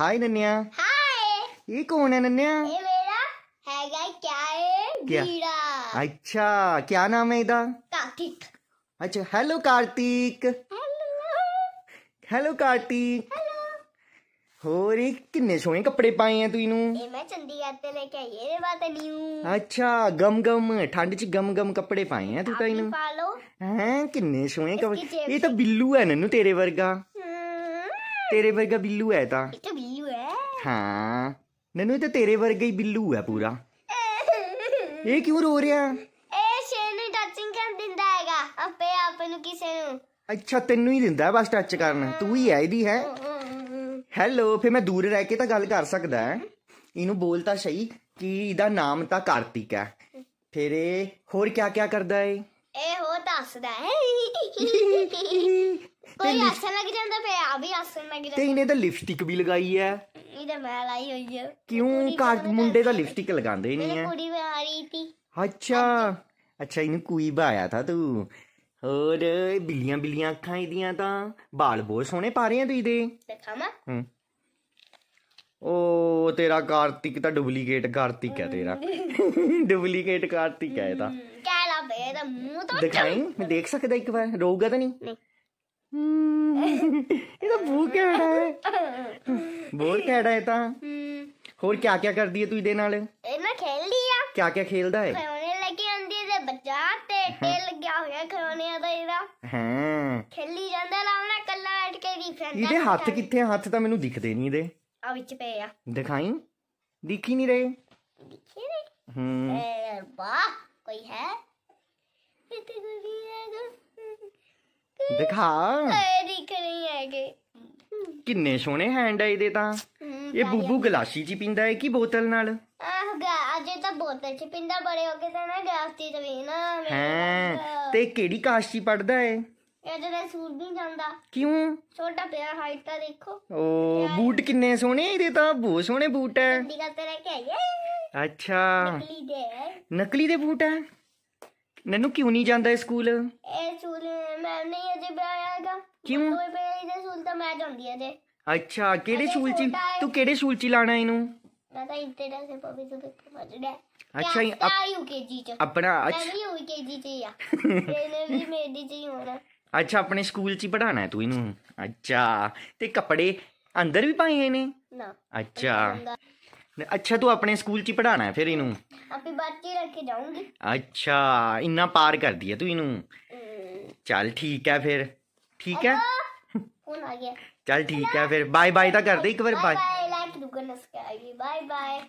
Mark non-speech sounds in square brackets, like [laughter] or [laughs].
High ਨੰਨਿਆ high ਇਹ ਕੌਣ ਹੈ ਨੰਨਿਆ ਇਹ ਮੇਰਾ ਹੈਗਾ ਕਿਆ ਹੈ ਕੀੜਾ ਅੱਛਾ ਕੀ ਨਾਮ ਹੈ ਇਹਦਾ ਕਾਰਤਿਕ ਅੱਛਾ hello Kartik hello hello Kartik ਹੋਰ ਇਹ ਕਿੰਨੇ ਸੋਹਣੇ ਕੱਪੜੇ ਪਾਏ ਆ ਤੂੰ ਇਹਨੂੰ ਇਹ ਮੈਂ ਚੰਡੀਗੜ੍ਹ ਤੇ ਲੈ ਕੇ ਆਈ ਇਹਦੇ ਬਾਤ ਨਹੀਂ ਹੂੰ ਅੱਛਾ ਗਮ ਗਮ ਠੰਡ ਚ ਗਮ ਗਮ ਕੱਪੜੇ ਪਾਏ ਆ ਤੂੰ ਤਾਂ ਇਹਨੂੰ ਪਾ ਲਓ ਹਾਂ ਕਿੰਨੇ ਸੋਹਣੇ ਕੱਪੜੇ ਇਹ ਤਾਂ ਬਿੱਲੂ ਹੈ ਨੰਨੂ ਤੇਰੇ ਵਰਗਾ ਤੇਰੇ ਵਰਗਾ ਬਿੱਲੂ ਹੈ ਤਾਂ ਹਾਂ ਨਨੂ ਇਹ ਤਾਂ ਤੇਰੇ ਵਰਗਾ ਹੀ ਬਿੱਲੂ ਹੈ ਪੂਰਾ [laughs] ਇਹ ਕਿਉਂ ਰੋ ਰਿਹਾ ਇਹ ਸ਼ੇਰ ਨੂੰ ਟੱਚਿੰਗ ਕਰ ਦਿੰਦਾ ਹੈਗਾ ਆਪੇ ਆਪ ਨੂੰ ਕਿਸੇ ਨੂੰ ਅੱਛਾ ਤੈਨੂੰ ਹੀ ਦਿੰਦਾ ਬਸ ਟੱਚ ਕਰਨ ਤੂੰ ਹੀ ਹੈ ਇਹਦੀ ਹੈ ਹੈਲੋ ਫੇ ਮੈਂ ਦੂਰੇ ਰਹਿ ਕੇ ਤਾਂ ਗੱਲ ਕਰ ਸਕਦਾ ਹੈ ਇਹਨੂੰ ਬੋਲ ਤਾਂ ਸਹੀ ਕਿ ਇਹਦਾ ਨਾਮ ਤਾਂ ਕਾਰਤਿਕ ਹੈ ਫਿਰ ਇਹ ਹੋਰ ਕੀ ਕੀ ਕਰਦਾ ਹੈ ਇਹ ਹੋ ਦੱਸਦਾ ਹੈ [laughs] ਕੋਈ ਅੱਛਾ ਲੱਗ ਜਾਂਦਾ ਫੇ ਆ ਵੀ ਆਸਣ ਲੱਗ ਜਾਂਦਾ ਤੇ ਇਹਨੇ ਤਾਂ ਲਿਪਸਟਿਕ ਵੀ ਲਗਾਈ ਹੈ ਇਹਦਾ ਮੈਂ ਲਾਈ ਹੋਈ ਹੈ ਕਿਉਂ ਕਾ ਮੁੰਡੇ ਦਾ ਲਿਪਸਟਿਕ ਲਗਾਉਂਦੇ ਨਹੀਂ ਐ ਕੁੜੀ ਵੀ ਆ ਰਹੀ ਸੀ ਅੱਛਾ ਅੱਛਾ ਇਹਨੂੰ ਕੋਈ ਬਾਇਆ ਤਾਂ ਤੂੰ ਹੋਰ ਬਿੱਲੀਆਂ ਬਿੱਲੀਆਂ ਅੱਖਾਂ ਇਹਦੀਆਂ ਤਾਂ ਬਾਲ ਬਹੁਤ ਸੋਹਣੇ ਪਾ ਰਹੇ ਆ ਤੁਸੀਂ ਦੇ ਦਿਖਾਵਾਂ ਹੂੰ ਉਹ ਤੇਰਾ ਕਾਰਤਿਕ ਤਾਂ ਡੁਪਲੀਕੇਟ ਕਾਰਤਿਕ ਹੈ ਤੇਰਾ ਡੁਪਲੀਕੇਟ ਕਾਰਤਿਕ ਹੈ ਇਹਦਾ ਤਾਂ ਕਹਿ ਲਾ ਬੇ ਇਹਦਾ ਮੂੰਹ ਤਾਂ ਦੇਖਾਂ ਮੈਂ ਦੇਖ ਸਕਦਾ ਇੱਕ ਵਾਰ ਰੋਊਗਾ ਤਾਂ ਨਹੀਂ ਨਹੀਂ ਇਹ ਤਾਂ ਭੂਤ ਕਿਹੜਾ ਹੈ ਬੋਲ ਕਿਹੜਾ ਹੈ ਤਾਂ ਹੋਰ ਆ ਕਿਆ ਕਰਦੀ ਹੈ ਤੂੰ ਇਹਦੇ ਨਾਲ ਇਹ ਮੈਂ ਖੇਲਦੀ ਆ ਕਿਆ ਕਿਆ ਖੇਲਦਾ ਹੈ ਖਿਡੌਣੇ ਲੱਗੇ ਹੁੰਦੇ ਤੇ ਬੱਚਾ ਤੇ ਟੇਲ ਲੱਗਿਆ ਹੋਇਆ ਆ ਦਾ ਇਹਦਾ ਹਾਂ ਖੇਲੀ ਜਾਂਦਾ ਲਾਉਣਾ ਕੱਲਾ ਅਟ ਕੇ ਵੀ ਫਰੈਂਡ ਇਹਦੇ ਹੱਥ ਕਿੱਥੇ ਆ? ਹੱਥ ਤਾਂ ਮੈਨੂੰ ਦਿਖਦੇ ਨਹੀਂ ਇਹਦੇ ਆ ਵਿੱਚ ਪਏ ਆ ਦਿਖਾਈ ਦਿਖ ਹੀ ਨਹੀਂ ਰਹੇ ਨਹੀਂ ਹੂੰ ਰੇ ਵਾਹ ਕੋਈ ਹੈ ਇਹ ਤੇ ਵੀ ਹੈਗਾ ਦਿਖਾ ਦਿਖ ਨਹੀਂ ਹੈਗੇ ਕਿੰਨੇ ਸੋਹਣੇ ਹੈਂਡ ਆ ਇਹਦੇ ਤਾਂ ਇਹ ਬੂਬੂ ਗਲਾਸੀ ਚ ਪੀਂਦਾ ਹੈ ਕਿ ਬੋਤਲ ਨਾਲ ਆਹ ਅਜੇ ਤਾਂ ਬੋਤਲ ਚ ਪਿੰਦਾ ਬੜੇ ਹੋ ਕੇ ਤਾਂ ਨਾ ਗਲਾਸ ਦੀ ਤਵੀ ਨਾ ਹੈ ਤੇ ਕਿਹੜੀ ਕਾਸ਼ੀ ਪੜਦਾ ਹੈ ਇਹਦੇ ਦਾ ਸੂਟ ਨਹੀਂ ਜਾਂਦਾ ਕਿਉਂ ਛੋਟਾ ਪਿਆ ਹਾਈਟ ਤਾਂ ਦੇਖੋ ਓ ਬੂਟ ਕਿੰਨੇ ਸੋਹਣੇ ਇਹਦੇ ਤਾਂ ਬਹੁਤ ਸੋਹਣੇ ਬੂਟ ਹੈ ਨਕਲੀ ਦੇ ਕੇ ਅੱਛਾ ਨਕਲੀ ਦੇ ਨਕਲੀ ਦੇ ਬੂਟ ਹੈ ਨਨੂ ਕਿਉਂ ਨਹੀਂ ਜਾਂਦਾ ਸਕੂਲ ਇਹ ਸਕੂਲ ਮੈਂ ਨਹੀਂ ਅਜੇ ਬਣਾਇਆਗਾ ਕਿਉਂ ਕੋਈ ਬਿਆਈ ਦੇ ਸਕੂਲ ਤਾਂ ਮੈਂ ਜਾਂਦੀ ਅਜੇ ਅੱਛਾ ਕਿਹੜੇ ਸਕੂਲ ਚ ਤੂੰ ਕਿਹੜੇ ਸਕੂਲ ਚ ਲਾਣਾ ਇਹਨੂੰ ਮੈਂ ਤਾਂ ਇੱਥੇ ਦਾ ਸੇ ਪਵੀ ਤੋਂ ਪੇਪਰ ਮਜੜਾ ਅੱਛਾ ਇਹ ਆ ਯੂਕੇਜੀ ਚ ਆਪਣਾ ਅੱਛਾ ਨਹੀਂ ਹੋਈ ਯੂਕੇਜੀ ਚ ਆ [laughs] ਇਹਨੇ ਵੀ ਮੇਰੀ ਚ ਹੀ ਹੋਣਾ ਅੱਛਾ ਆਪਣੇ ਸਕੂਲ ਚ ਹੀ ਪੜਾਣਾ ਤੂੰ ਇਹਨੂੰ ਅੱਛਾ ਤੇ ਕੱਪੜੇ ਅੰਦਰ ਵੀ ਪਾਏ ਨੇ ਨਾ ਅੱਛਾ ਅੱਛਾ ਤੂੰ ਆਪਣੇ ਸਕੂਲ 'ਚ ਹੀ ਪੜਾਣਾ ਹੈ ਫਿਰ ਇਹਨੂੰ ਆਪੇ ਬੱਚੇ ਰੱਖ ਕੇ ਜਾਉਂਗੀ ਅੱਛਾ ਇੰਨਾ ਪਾਰ ਕਰਦੀ ਹੈ ਤੂੰ ਇਹਨੂੰ ਚੱਲ ਠੀਕ ਹੈ ਫਿਰ ਠੀਕ ਹੈ ਹੁਣ ਆ ਗਿਆ ਚੱਲ ਠੀਕ ਹੈ ਫਿਰ ਬਾਏ ਬਾਏ ਤਾਂ ਕਰਦੇ ਇੱਕ ਵਾਰ ਬਾਏ ਲਾਈਕ ਦੂਗਾ ਨਸਕਾ ਬਾਏ ਬਾਏ